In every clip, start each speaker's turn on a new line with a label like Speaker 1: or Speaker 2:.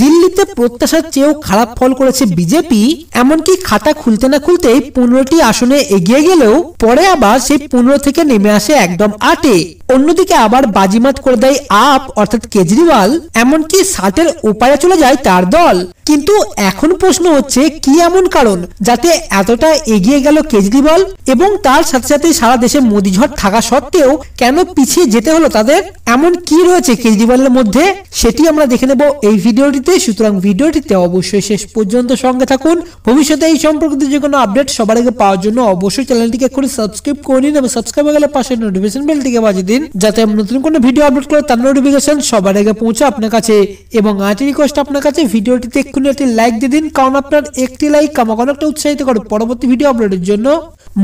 Speaker 1: দিল্লিতে প্রত্যাশার চেয়েও খারাপ ফল করেছে বিজেপি এমনকি খাতা খুলতে না খুলতেই পনেরোটি আসনে এগিয়ে গেলেও পরে আবার সেই পনেরো থেকে নেমে আসে একদম আটে অন্যদিকে আবার বাজিমাত করে দেয় আপ অর্থাৎ কেজরিওয়াল এমনকি ষাটের উপায়ে চলে যায় তার দল কিন্তু এখন প্রশ্ন হচ্ছে কি এমন কারণ যাতে এতটা এগিয়ে গেল কেজরিওয়াল এবং তার সাথে সাথে সারা দেশে মোদিঝড় থাকা সত্ত্বেও কেন পিছিয়ে যেতে হলো তাদের এমন কি রয়েছে কেজরিওয়ালের মধ্যে সেটি আমরা দেখে নেব এই ভিডিওটিতে সুতরাং ভিডিওটিতে অবশ্যই শেষ পর্যন্ত সঙ্গে থাকুন ভবিষ্যতে এই সম্পর্কিত যে কোনো আপডেট সবার আগে পাওয়ার জন্য অবশ্যই চ্যানেলটিকে এক্ষুনি সাবস্ক্রাইব করে নিন এবং সাবস্ক্রাইব গেলে পাশে নোটিফিকেশন বেলটিকে বাজিয়ে দিন দিন যাতে আমি নতুন কোনো ভিডিও আপলোড করে তার নোটিফিকেশন সবার আগে পৌঁছে আপনার কাছে এবং আজ রিকোয়েস্ট আপনার কাছে ভিডিওটিতে এক্ষুনি একটি লাইক দিয়ে দিন কারণ আপনার একটি লাইক আমাকে অনেকটা উৎসাহিত করে পরবর্তী ভিডিও আপলোডের জন্য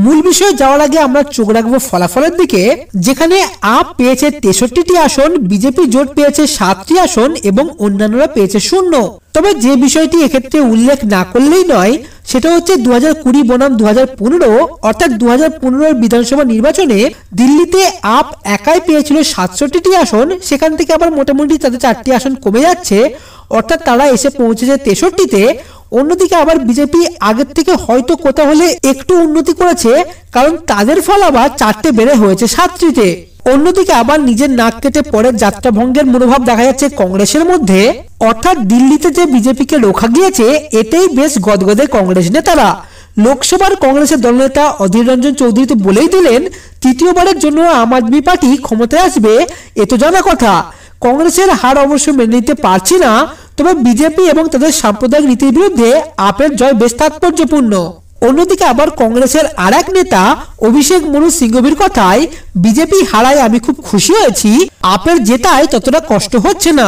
Speaker 1: মূল বিষয়ে যাওয়ার আগে আমরা চোখ রাখবো ফলাফলের দিকে যেখানে আপ পেয়েছে তেষট্টিটি আসন বিজেপি জোট পেয়েছে সাতটি আসন এবং অন্যান্যরা পেয়েছে শূন্য তবে যে বিষয়টি এক্ষেত্রে উল্লেখ না করলেই নয় সেটা হচ্ছে দু হাজার কুড়ি বনাম দু হাজার পনেরো অর্থাৎ দু হাজার পনেরোর বিধানসভা নির্বাচনে দিল্লিতে আপ একাই পেয়েছিল সাতষট্টিটি আসন সেখান থেকে আবার মোটামুটি তাদের চারটি আসন কমে যাচ্ছে অর্থাৎ তারা এসে পৌঁছেছে তেষট্টিতে অন্যদিকে আবার বিজেপি আগের থেকে হয়তো কোথাও হলে একটু উন্নতি করেছে কারণ তাদের ফল আবার চারটে বেড়ে হয়েছে সাতটিতে অন্যদিকে আবার নিজের নাক কেটে পরে যাত্রাভঙ্গের মনোভাব দেখা যাচ্ছে কংগ্রেসের মধ্যে অর্থাৎ দিল্লিতে যে বিজেপিকে রোখা গিয়েছে এতেই বেশ গদগদে কংগ্রেস নেতারা লোকসভার কংগ্রেসের দলনেতা অধীর রঞ্জন চৌধুরী তো বলেই দিলেন তৃতীয়বারের জন্য আম আদমি পার্টি ক্ষমতায় আসবে এ তো জানা কথা কংগ্রেসের হার অবশ্য মেনে নিতে পারছি না তবে বিজেপি এবং তাদের সাম্প্রদায়িক নীতির বিরুদ্ধে আপের জয় বেশ তাৎপর্যপূর্ণ অন্যদিকে আবার কংগ্রেসের আর এক নেতা অভিষেক মনু সিংহবির কথায় বিজেপি হারায় আমি খুব খুশি হয়েছি আপের জেতায় ততটা কষ্ট হচ্ছে না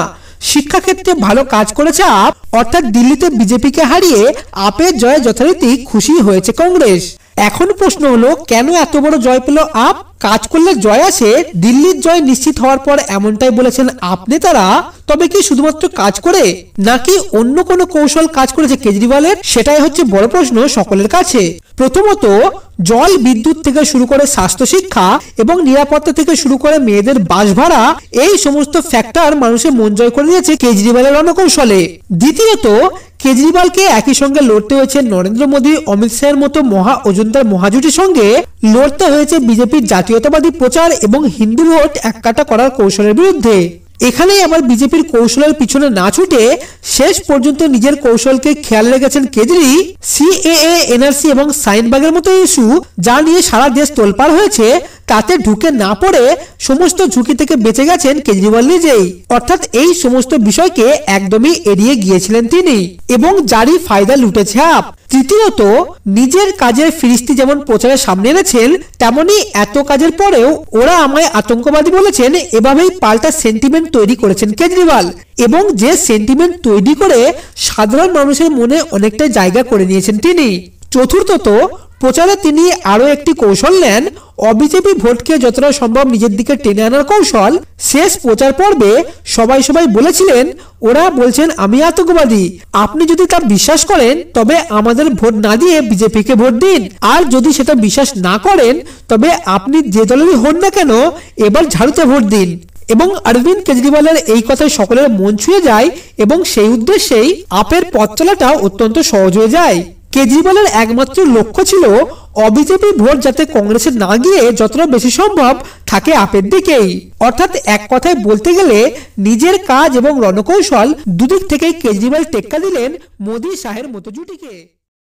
Speaker 1: শিক্ষাক্ষেত্রে ভালো কাজ করেছে আপ অর্থাৎ দিল্লিতে বিজেপিকে হারিয়ে আপের জয়ে যথারীতি খুশি হয়েছে কংগ্রেস এখন প্রশ্ন হলো কেন এত বড় জয় পেল আপ কাজ করলে জয় আসে দিল্লির জয় নিশ্চিত হওয়ার পর এমনটাই বলেছেন আপনি তারা তবে কি শুধুমাত্র কাজ করে নাকি অন্য কোনো কৌশল কাজ করেছে কেজরিওয়ালের সেটাই হচ্ছে বড় প্রশ্ন সকলের কাছে প্রথমত জল বিদ্যুৎ থেকে শুরু করে স্বাস্থ্য শিক্ষা এবং নিরাপত্তা থেকে শুরু করে মেয়েদের বাস ভাড়া এই সমস্ত ফ্যাক্টর মানুষের মন জয় করে দিয়েছে কেজরিওয়ালের রণকৌশলে দ্বিতীয়ত কেজরিওয়ালকে একই সঙ্গে লড়তে হয়েছে নরেন্দ্র মোদী অমিত শাহের মতো মহা অযোধ্যার মহাজুটির সঙ্গে লড়তে হয়েছে বিজেপির জাতীয়তাবাদী প্রচার এবং হিন্দু ভোট এককাটা করার কৌশলের বিরুদ্ধে এখানেই আবার বিজেপির কৌশলের পিছনে না ছুটে শেষ পর্যন্ত নিজের কৌশলকে খেয়াল রেখেছেন কেজরি সিএএ এনআরসি এবং সাইনবাগের মতো ইস্যু যা নিয়ে সারা দেশ তোলপাড় হয়েছে তাতে ঢুকে না পড়ে সমস্ত ঝুঁকি থেকে বেঁচে গেছেন কেজরিওয়াল নিজেই অর্থাৎ এই সমস্ত বিষয়কে একদমই এড়িয়ে গিয়েছিলেন তিনি এবং যারই ফায়দা লুটেছে আপ তৃতীয়ত নিজের কাজের ফিরিস্তি যেমন প্রচারে সামনে এনেছেন তেমনি এত কাজের পরেও ওরা আমায় আতঙ্কবাদী বলেছেন এভাবেই পাল্টা সেন্টিমেন্ট তৈরি করেছেন কেজরিওয়াল এবং যে সেন্টিমেন্ট তৈরি করে সাধারণ মানুষের মনে অনেকটা জায়গা করে নিয়েছেন তিনি চতুর্থত প্রচারে তিনি আরও একটি কৌশল নেন অবিজেপি ভোটকে যতটা সম্ভব নিজের দিকে টেনে আনার কৌশল শেষ প্রচার পর্বে সবাই সবাই বলেছিলেন ওরা বলছেন আমি আতঙ্কবাদী আপনি যদি তা বিশ্বাস করেন তবে আমাদের ভোট না দিয়ে বিজেপিকে ভোট দিন আর যদি সেটা বিশ্বাস না করেন তবে আপনি যে দলেরই হন না কেন এবার ঝাড়ুতে ভোট দিন এবং অরবিন্দ কেজরিওয়ালের এই কথায় সকলের মন ছুঁয়ে যায় এবং সেই উদ্দেশ্যেই আপের পথ চলাটাও অত্যন্ত সহজ হয়ে যায় কেজরিওয়ালের একমাত্র লক্ষ্য ছিল অবিজেপি ভোট যাতে কংগ্রেসে না গিয়ে যতটা বেশি সম্ভব থাকে আপের দিকেই অর্থাৎ এক কথায় বলতে গেলে নিজের কাজ এবং রণকৌশল দুদিক থেকে কেজরিওয়াল টেক্কা দিলেন মোদী শাহের মতো জুটিকে